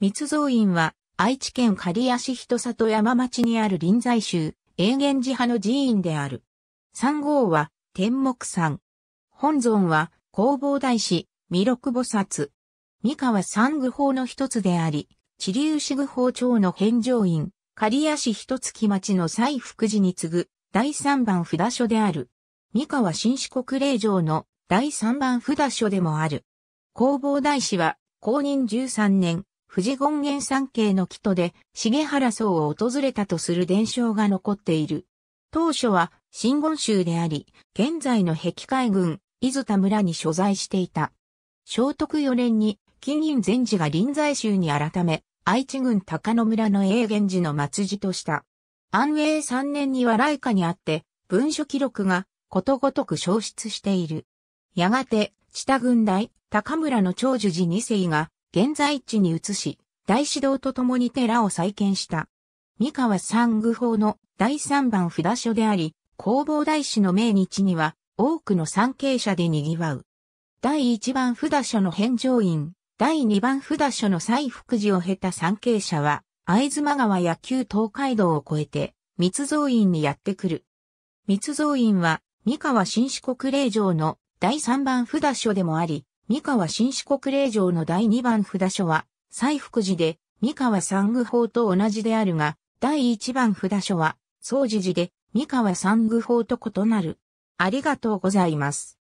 密造院は、愛知県刈谷市人里山町にある臨済宗、永元寺派の寺院である。三号は、天目山。本尊は、弘法大師、弥勒菩薩。三河三愚法の一つであり、地流市愚法町の返上院、刈谷市一月町の西福寺に次ぐ、第三番札所である。三河新四国霊場の第三番札所でもある。弘法大師は、公認13年、富士権現山系の木戸で、重原荘を訪れたとする伝承が残っている。当初は、新言宗であり、現在の壁海郡、伊豆田村に所在していた。聖徳4年に、金銀禅寺が臨済宗に改め、愛知郡高野村の永源寺の末寺とした。安永3年には来下にあって、文書記録がことごとく消失している。やがて、知多郡大、高村の長寿寺二世が、現在地に移し、大師堂と共に寺を再建した。三河三愚法の第三番札所であり、弘法大師の命日には多くの参詣者で賑わう。第一番札所の返上院、第二番札所の再福寺を経た参詣者は、会津間川や旧東海道を越えて、密造院にやってくる。密造院は、三河新四国霊場の第三番札所でもあり、三河新四国令状の第2番札所は、西福寺で、三河三宮法と同じであるが、第1番札所は、総持寺で、三河三宮法と異なる。ありがとうございます。